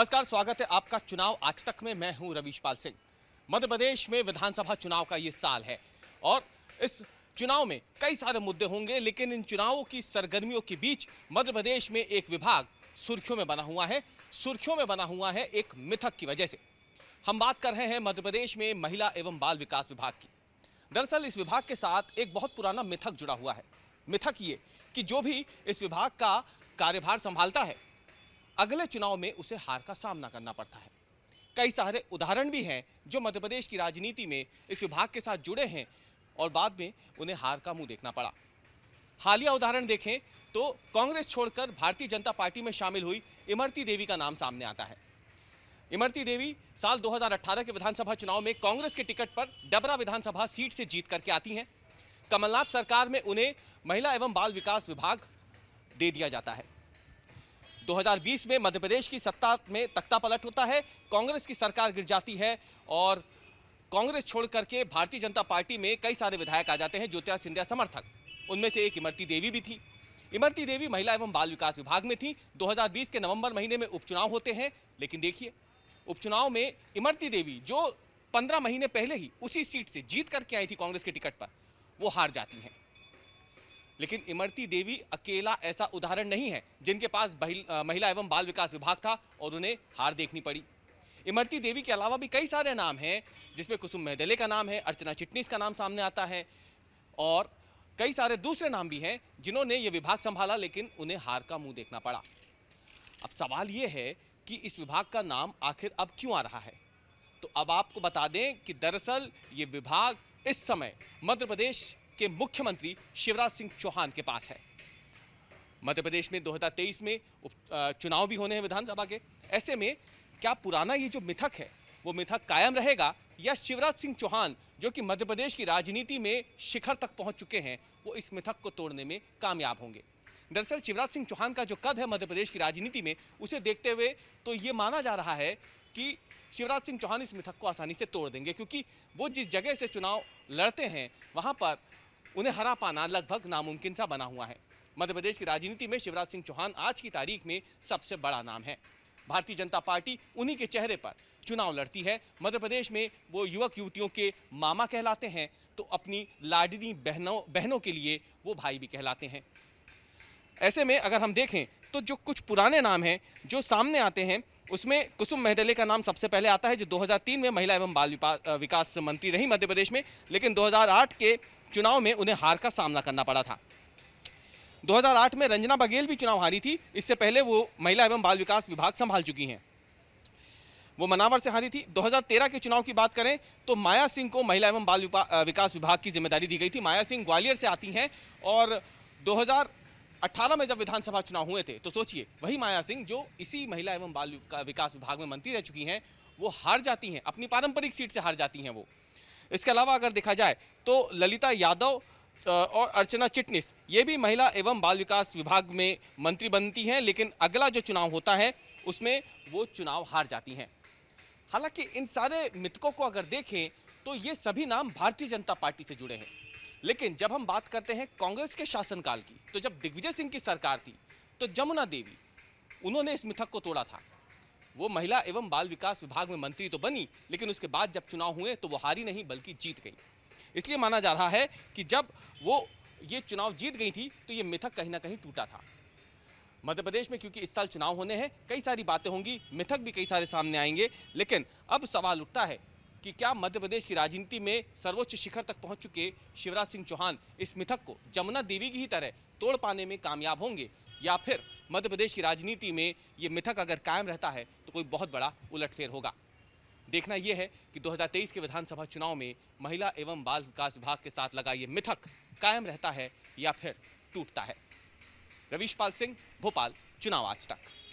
नमस्कार स्वागत है आपका चुनाव आज तक में मैं हूं पाल सिंह मध्य प्रदेश में विधानसभा चुनाव का ये साल है और इस चुनाव में कई सारे मुद्दे होंगे लेकिन इन चुनावों की सरगर्मियों के बीच मध्य प्रदेश में एक विभाग सुर्खियों में बना हुआ है सुर्खियों में बना हुआ है एक मिथक की वजह से हम बात कर रहे हैं मध्य प्रदेश में महिला एवं बाल विकास विभाग की दरअसल इस विभाग के साथ एक बहुत पुराना मिथक जुड़ा हुआ है मिथक ये कि जो भी इस विभाग का कार्यभार संभालता है अगले चुनाव में उसे हार का सामना करना पड़ता है कई सारे उदाहरण भी हैं जो मध्य प्रदेश की राजनीति में इस विभाग के साथ जुड़े हैं और बाद में उन्हें हार का मुंह देखना पड़ा हालिया उदाहरण देखें तो कांग्रेस छोड़कर भारतीय जनता पार्टी में शामिल हुई इमरती देवी का नाम सामने आता है इमरती देवी साल 2018 के विधानसभा चुनाव में कांग्रेस के टिकट पर डबरा विधानसभा सीट से जीत करके आती हैं कमलनाथ सरकार में उन्हें महिला एवं बाल विकास विभाग दे दिया जाता है 2020 में मध्य प्रदेश की सत्ता में तख्ता पलट होता है कांग्रेस की सरकार गिर जाती है और कांग्रेस छोड़ करके भारतीय जनता पार्टी में कई सारे विधायक आ जाते हैं ज्योतिराज सिंधिया समर्थक उनमें से एक इमरती देवी भी थी इमरती देवी महिला एवं बाल विकास विभाग में थी 2020 के नवंबर महीने में उपचुनाव होते हैं लेकिन देखिए उपचुनाव में इमरती देवी जो 15 महीने पहले ही उसी सीट से जीत करके आई थी कांग्रेस के टिकट पर वो हार जाती हैं लेकिन इमरती देवी अकेला ऐसा उदाहरण नहीं है जिनके पास महिला एवं बाल विकास विभाग था और उन्हें हार देखनी पड़ी इमरती देवी के अलावा भी कई सारे नाम हैं जिसमें कुसुम महदले का नाम है अर्चना चिटनीस का नाम सामने आता है और कई सारे दूसरे नाम भी हैं जिन्होंने ये विभाग संभाला लेकिन उन्हें हार का मुंह देखना पड़ा अब सवाल ये है कि इस विभाग का नाम आखिर अब क्यों आ रहा है तो अब आपको बता दें कि दरअसल ये विभाग इस समय मध्य प्रदेश के मुख्यमंत्री शिवराज सिंह चौहान के पास है मध्य प्रदेश में 2023 में चुनाव भी होने हैं विधानसभा के ऐसे में क्या पुराना ये जो मिथक है वो मिथक कायम रहेगा या शिवराज सिंह चौहान जो कि मध्य प्रदेश की राजनीति में शिखर तक पहुंच चुके हैं वो इस मिथक को तोड़ने में कामयाब होंगे दरअसल शिवराज सिंह चौहान का जो कद है मध्य प्रदेश की राजनीति में उसे देखते हुए तो ये माना जा रहा है कि शिवराज सिंह चौहान इस मिथक को आसानी से तोड़ देंगे क्योंकि वो जिस जगह से चुनाव लड़ते हैं वहाँ पर उन्हें हरा पाना लगभग नामुमकिन सा बना हुआ है मध्य प्रदेश की राजनीति में शिवराज सिंह चौहान आज की तारीख में सबसे बड़ा नाम है भारतीय जनता पार्टी उन्हीं के चेहरे पर चुनाव लड़ती है मध्य प्रदेश में वो युवक युवतियों के मामा कहलाते हैं तो अपनी लाडनी बहनों बहनों के लिए वो भाई भी कहलाते हैं ऐसे में अगर हम देखें तो जो कुछ पुराने नाम हैं जो सामने आते हैं उसमें कुसुम मेहडले का नाम सबसे पहले आता है जो 2003 में महिला एवं बाल विकास मंत्री रही मध्य प्रदेश में लेकिन 2008 के चुनाव में उन्हें हार का सामना करना पड़ा था 2008 में रंजना बघेल भी चुनाव हारी थी इससे पहले वो महिला एवं बाल विकास विभाग संभाल चुकी हैं वो मनावर से हारी थी 2013 के चुनाव की बात करें तो माया सिंह को महिला एवं बाल विकास विभाग की जिम्मेदारी दी गई थी माया सिंह ग्वालियर से आती हैं और 2018 में जब विधानसभा चुनाव हुए थे तो सोचिए वही माया सिंह जो इसी महिला एवं बाल विकास विभाग में मंत्री रह चुकी हैं वो हार जाती हैं अपनी पारंपरिक सीट से हार जाती हैं वो इसके अलावा अगर देखा जाए तो ललिता यादव और अर्चना चिटनिस ये भी महिला एवं बाल विकास विभाग में मंत्री बनती हैं लेकिन अगला जो चुनाव होता है उसमें वो चुनाव हार जाती हैं हालांकि इन सारे मृतकों को अगर देखें तो ये सभी नाम भारतीय जनता पार्टी से जुड़े हैं लेकिन जब हम बात करते हैं कांग्रेस के शासनकाल की तो जब दिग्विजय सिंह की सरकार थी तो जमुना देवी उन्होंने इस मिथक को तोड़ा था वो महिला एवं बाल विकास विभाग में मंत्री तो बनी लेकिन उसके बाद जब चुनाव हुए तो वो हारी नहीं बल्कि जीत गई इसलिए माना जा रहा है कि जब वो ये चुनाव जीत गई थी तो ये मिथक कहीं ना कहीं टूटा था मध्य प्रदेश में क्योंकि इस साल चुनाव होने हैं कई सारी बातें होंगी मिथक भी कई सारे सामने आएंगे लेकिन अब सवाल उठता है कि क्या मध्य प्रदेश की राजनीति में सर्वोच्च शिखर तक पहुंच चुके शिवराज सिंह चौहान इस मिथक को जमुना देवी की ही तरह तोड़ पाने में कामयाब होंगे या फिर मध्य प्रदेश की राजनीति में ये मिथक अगर कायम रहता है तो कोई बहुत बड़ा उलटफेर होगा देखना यह है कि 2023 के विधानसभा चुनाव में महिला एवं बाल विकास विभाग के साथ लगा ये मिथक कायम रहता है या फिर टूटता है रवीश पाल सिंह भोपाल चुनाव आज तक